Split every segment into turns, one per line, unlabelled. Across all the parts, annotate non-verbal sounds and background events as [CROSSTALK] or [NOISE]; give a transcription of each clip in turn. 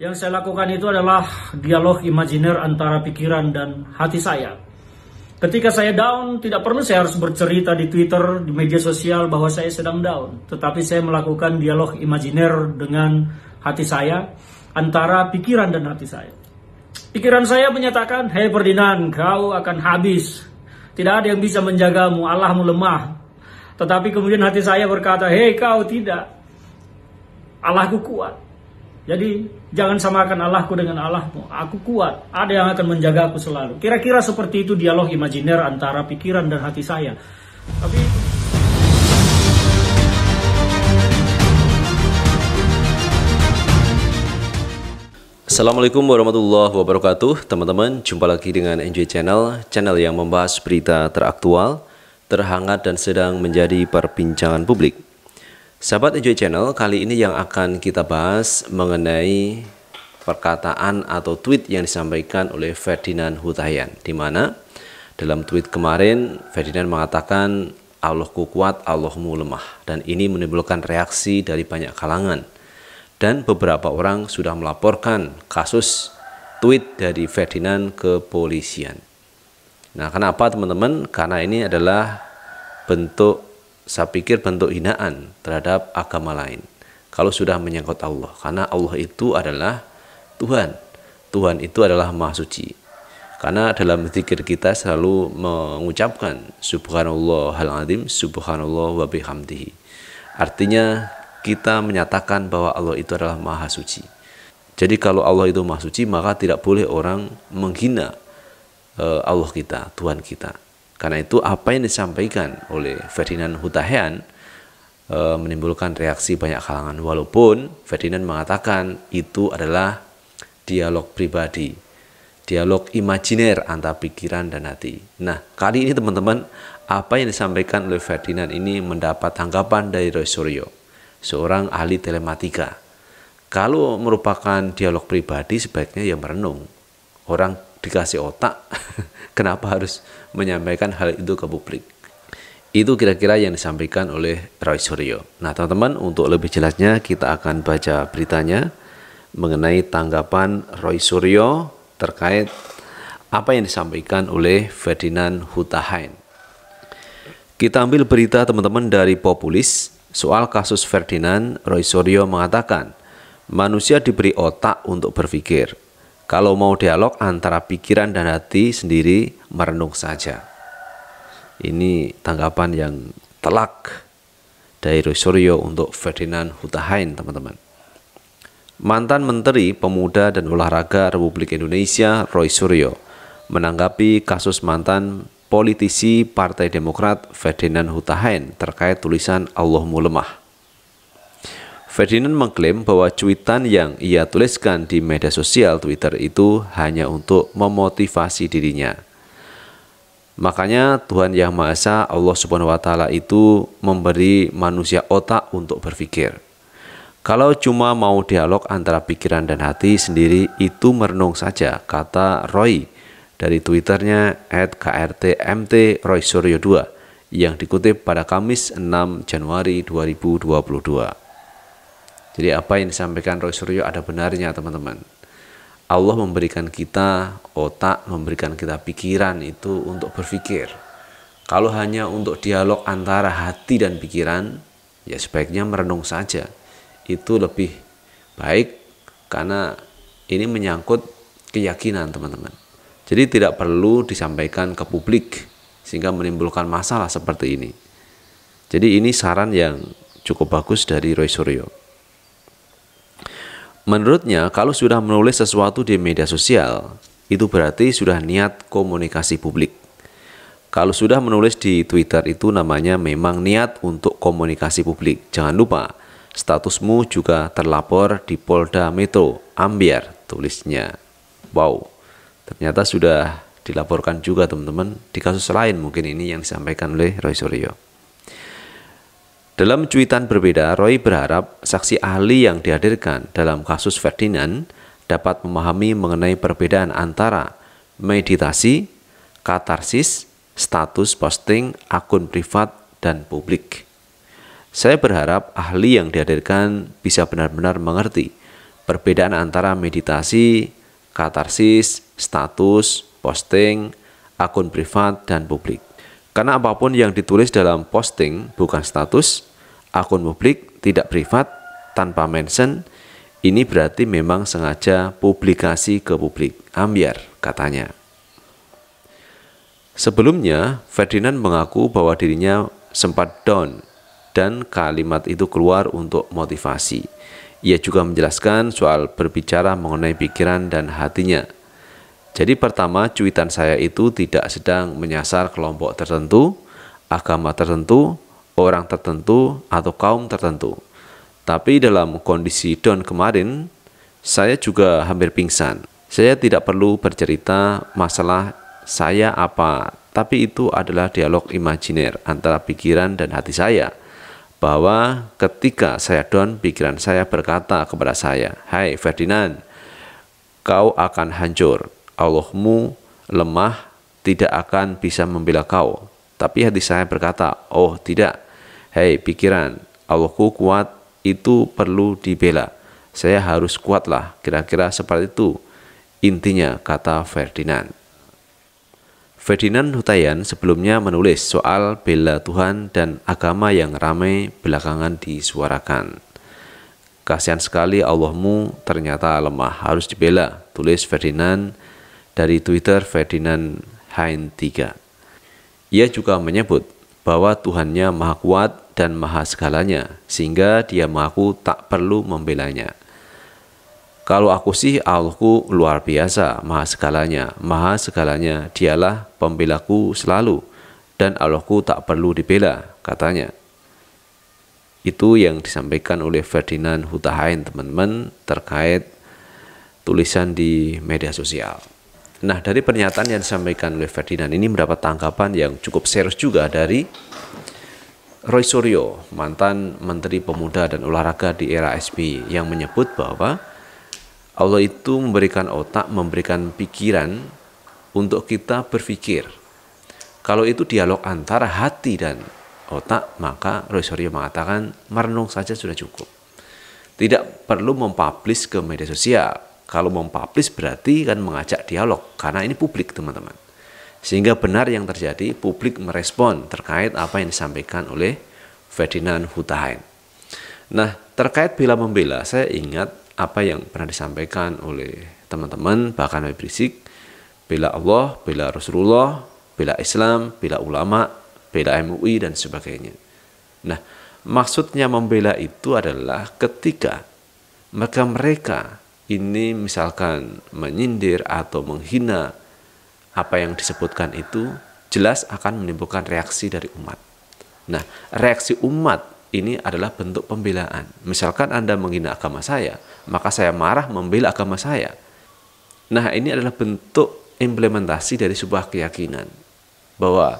Yang saya lakukan itu adalah dialog imajiner antara pikiran dan hati saya. Ketika saya down, tidak perlu saya harus bercerita di Twitter, di media sosial bahwa saya sedang down. Tetapi saya melakukan dialog imajiner dengan hati saya, antara pikiran dan hati saya. Pikiran saya menyatakan, Hei Ferdinand, kau akan habis. Tidak ada yang bisa menjagamu, Allahmu lemah. Tetapi kemudian hati saya berkata, Hei kau tidak, Allahku kuat. Jadi jangan samakan Allahku dengan Allahmu. Aku kuat, ada yang akan menjaga aku selalu. Kira-kira seperti itu dialog imajiner antara pikiran dan hati saya. Tapi Assalamualaikum warahmatullahi wabarakatuh Teman-teman, jumpa lagi dengan NJ Channel Channel yang membahas berita teraktual, terhangat dan sedang menjadi perbincangan publik Sahabat Enjoy Channel, kali ini yang akan kita bahas mengenai perkataan atau tweet yang disampaikan oleh Ferdinand Hutayan. Di mana dalam tweet kemarin Ferdinand mengatakan Allahku kuat, Allahmu lemah. Dan ini menimbulkan reaksi dari banyak kalangan. Dan beberapa orang sudah melaporkan kasus tweet dari Ferdinand ke polisian. Nah, kenapa teman-teman? Karena ini adalah bentuk saya pikir bentuk hinaan terhadap agama lain. Kalau sudah menyangkut Allah, karena Allah itu adalah Tuhan. Tuhan itu adalah Maha Suci. Karena dalam zikir kita selalu mengucapkan subhanallah hal adim, subhanallah wa bihamdihi. Artinya kita menyatakan bahwa Allah itu adalah maha suci. Jadi kalau Allah itu maha suci maka tidak boleh orang menghina eh, Allah kita, Tuhan kita. Karena itu apa yang disampaikan oleh Ferdinand Hutahian e, menimbulkan reaksi banyak kalangan walaupun Ferdinand mengatakan itu adalah dialog pribadi, dialog imajiner antara pikiran dan hati. Nah, kali ini teman-teman apa yang disampaikan oleh Ferdinand ini mendapat tanggapan dari Roy Suryo, seorang ahli telematika. Kalau merupakan dialog pribadi sebaiknya ya merenung. Orang dikasih otak, [LAUGHS] kenapa harus menyampaikan hal itu ke publik? Itu kira-kira yang disampaikan oleh Roy Suryo. Nah, teman-teman, untuk lebih jelasnya kita akan baca beritanya mengenai tanggapan Roy Suryo terkait apa yang disampaikan oleh Ferdinand Hutahain. Kita ambil berita teman-teman dari Populis soal kasus Ferdinand, Roy Suryo mengatakan, manusia diberi otak untuk berpikir. Kalau mau dialog antara pikiran dan hati sendiri merenung saja. Ini tanggapan yang telak dari Rosario untuk Ferdinand Hutahain, teman-teman. Mantan Menteri Pemuda dan Olahraga Republik Indonesia, Roy Suryo, menanggapi kasus mantan politisi Partai Demokrat Ferdinand Hutahain terkait tulisan Allahmu Lemah. Ferdinand mengklaim bahwa cuitan yang ia tuliskan di media sosial Twitter itu hanya untuk memotivasi dirinya. Makanya Tuhan Yang Maha Esa Allah Subhanahu wa taala itu memberi manusia otak untuk berpikir. Kalau cuma mau dialog antara pikiran dan hati sendiri itu merenung saja, kata Roy dari twitternya krtmtroysuryo Roy Suryo 2 yang dikutip pada Kamis 6 Januari 2022. Jadi apa yang disampaikan Roy Suryo ada benarnya teman-teman. Allah memberikan kita otak, memberikan kita pikiran itu untuk berpikir. Kalau hanya untuk dialog antara hati dan pikiran, ya sebaiknya merenung saja. Itu lebih baik karena ini menyangkut keyakinan teman-teman. Jadi tidak perlu disampaikan ke publik sehingga menimbulkan masalah seperti ini. Jadi ini saran yang cukup bagus dari Roy Suryo. Menurutnya, kalau sudah menulis sesuatu di media sosial, itu berarti sudah niat komunikasi publik. Kalau sudah menulis di Twitter itu namanya memang niat untuk komunikasi publik. Jangan lupa, statusmu juga terlapor di Polda Metro Ambiar tulisnya. Wow, ternyata sudah dilaporkan juga teman-teman di kasus lain mungkin ini yang disampaikan oleh Roy Suryo. Dalam cuitan berbeda, Roy berharap saksi ahli yang dihadirkan dalam kasus Ferdinand dapat memahami mengenai perbedaan antara meditasi, katarsis, status posting, akun privat, dan publik. Saya berharap ahli yang dihadirkan bisa benar-benar mengerti perbedaan antara meditasi, katarsis, status, posting, akun privat, dan publik. Karena apapun yang ditulis dalam posting bukan status, akun publik, tidak privat, tanpa mention, ini berarti memang sengaja publikasi ke publik, ambiar katanya. Sebelumnya, Ferdinand mengaku bahwa dirinya sempat down dan kalimat itu keluar untuk motivasi. Ia juga menjelaskan soal berbicara mengenai pikiran dan hatinya. Jadi pertama, cuitan saya itu tidak sedang menyasar kelompok tertentu, agama tertentu, orang tertentu atau kaum tertentu. Tapi dalam kondisi down kemarin, saya juga hampir pingsan. Saya tidak perlu bercerita masalah saya apa, tapi itu adalah dialog imajiner antara pikiran dan hati saya. Bahwa ketika saya down, pikiran saya berkata kepada saya, Hai hey Ferdinand, kau akan hancur. Allahmu lemah, tidak akan bisa membela kau. Tapi hati saya berkata, oh tidak, Hei pikiran, Allahku kuat itu perlu dibela. Saya harus kuatlah, kira-kira seperti itu. Intinya kata Ferdinand. Ferdinand Hutayan sebelumnya menulis soal bela Tuhan dan agama yang ramai belakangan disuarakan. Kasihan sekali Allahmu ternyata lemah, harus dibela, tulis Ferdinand dari Twitter Ferdinand Hain 3. Ia juga menyebut bahwa Tuhannya maha kuat dan maha segalanya, sehingga dia mengaku tak perlu membelanya. Kalau aku sih Allahku luar biasa, maha segalanya, maha segalanya, dialah pembelaku selalu, dan Allahku tak perlu dibela, katanya. Itu yang disampaikan oleh Ferdinand Hutahain teman-teman terkait tulisan di media sosial. Nah, dari pernyataan yang disampaikan oleh Ferdinand ini mendapat tanggapan yang cukup serius juga dari Roy Suryo, mantan Menteri Pemuda dan Olahraga di era SBY yang menyebut bahwa Allah itu memberikan otak, memberikan pikiran untuk kita berpikir. Kalau itu dialog antara hati dan otak, maka Roy Suryo mengatakan merenung saja sudah cukup. Tidak perlu mempublish ke media sosial kalau mau mempublish berarti kan mengajak dialog karena ini publik teman-teman. Sehingga benar yang terjadi publik merespon terkait apa yang disampaikan oleh Ferdinand Hutahain. Nah terkait bila membela saya ingat apa yang pernah disampaikan oleh teman-teman bahkan Habib Rizik bila Allah, bila Rasulullah, bila Islam, bila ulama, bila MUI dan sebagainya. Nah, maksudnya membela itu adalah ketika maka mereka ini misalkan menyindir atau menghina apa yang disebutkan itu jelas akan menimbulkan reaksi dari umat. Nah, reaksi umat ini adalah bentuk pembelaan. Misalkan Anda menghina agama saya, maka saya marah membela agama saya. Nah, ini adalah bentuk implementasi dari sebuah keyakinan bahwa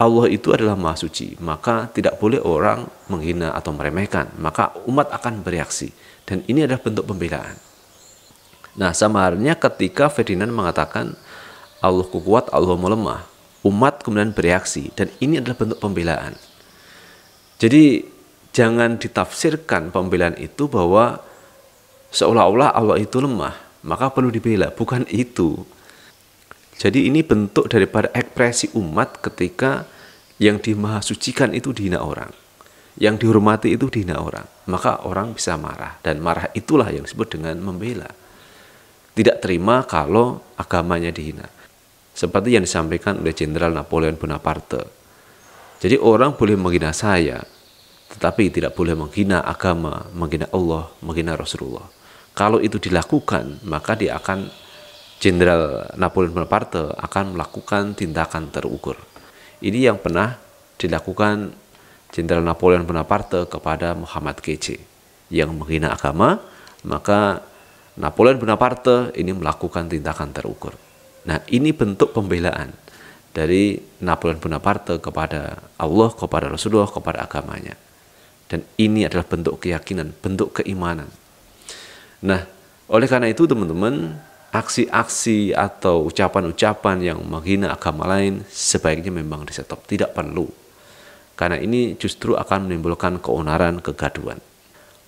Allah itu adalah Maha Suci, maka tidak boleh orang menghina atau meremehkan, maka umat akan bereaksi dan ini adalah bentuk pembelaan. Nah, sama halnya ketika Ferdinand mengatakan Allah kuat, Allah lemah. Umat kemudian bereaksi dan ini adalah bentuk pembelaan. Jadi jangan ditafsirkan pembelaan itu bahwa seolah-olah Allah itu lemah, maka perlu dibela, bukan itu. Jadi ini bentuk daripada ekspresi umat ketika yang dimahasucikan itu dihina orang yang dihormati itu dihina orang, maka orang bisa marah dan marah itulah yang disebut dengan membela tidak terima kalau agamanya dihina. Seperti yang disampaikan oleh Jenderal Napoleon Bonaparte. Jadi orang boleh menghina saya, tetapi tidak boleh menghina agama, menghina Allah, menghina Rasulullah. Kalau itu dilakukan, maka dia akan Jenderal Napoleon Bonaparte akan melakukan tindakan terukur. Ini yang pernah dilakukan Jenderal Napoleon Bonaparte kepada Muhammad Kece yang menghina agama, maka Napoleon Bonaparte ini melakukan tindakan terukur. Nah, ini bentuk pembelaan dari Napoleon Bonaparte kepada Allah, kepada Rasulullah, kepada agamanya. Dan ini adalah bentuk keyakinan, bentuk keimanan. Nah, oleh karena itu teman-teman, aksi-aksi atau ucapan-ucapan yang menghina agama lain sebaiknya memang di stop. tidak perlu. Karena ini justru akan menimbulkan keonaran, kegaduan.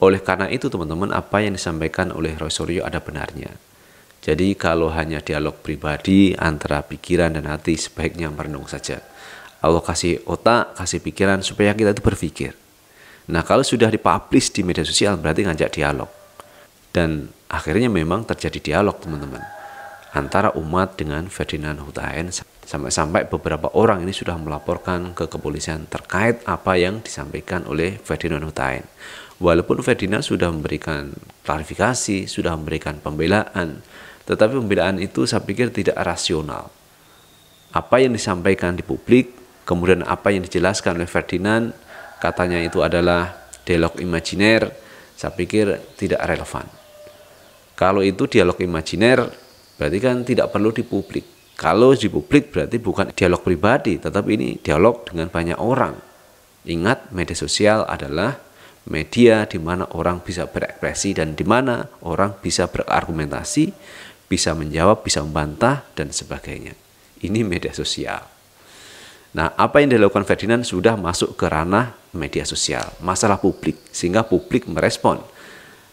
Oleh karena itu teman-teman apa yang disampaikan oleh Roy Suryo ada benarnya. Jadi kalau hanya dialog pribadi antara pikiran dan hati sebaiknya merenung saja. Allah kasih otak, kasih pikiran supaya kita itu berpikir. Nah kalau sudah dipublish di media sosial berarti ngajak dialog. Dan akhirnya memang terjadi dialog teman-teman. Antara umat dengan Ferdinand Hutaen sampai-sampai beberapa orang ini sudah melaporkan ke kepolisian terkait apa yang disampaikan oleh Ferdinand Hutaen. Walaupun Ferdinand sudah memberikan klarifikasi, sudah memberikan pembelaan, tetapi pembelaan itu saya pikir tidak rasional. Apa yang disampaikan di publik, kemudian apa yang dijelaskan oleh Ferdinand, katanya itu adalah dialog imajiner, saya pikir tidak relevan. Kalau itu dialog imajiner, berarti kan tidak perlu di publik. Kalau di publik berarti bukan dialog pribadi, tetapi ini dialog dengan banyak orang. Ingat, media sosial adalah media di mana orang bisa berekspresi dan di mana orang bisa berargumentasi, bisa menjawab, bisa membantah dan sebagainya. Ini media sosial. Nah, apa yang dilakukan Ferdinand sudah masuk ke ranah media sosial, masalah publik, sehingga publik merespon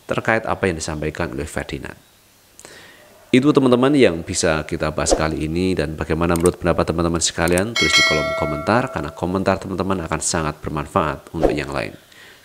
terkait apa yang disampaikan oleh Ferdinand. Itu teman-teman yang bisa kita bahas kali ini dan bagaimana menurut pendapat teman-teman sekalian tulis di kolom komentar karena komentar teman-teman akan sangat bermanfaat untuk yang lain.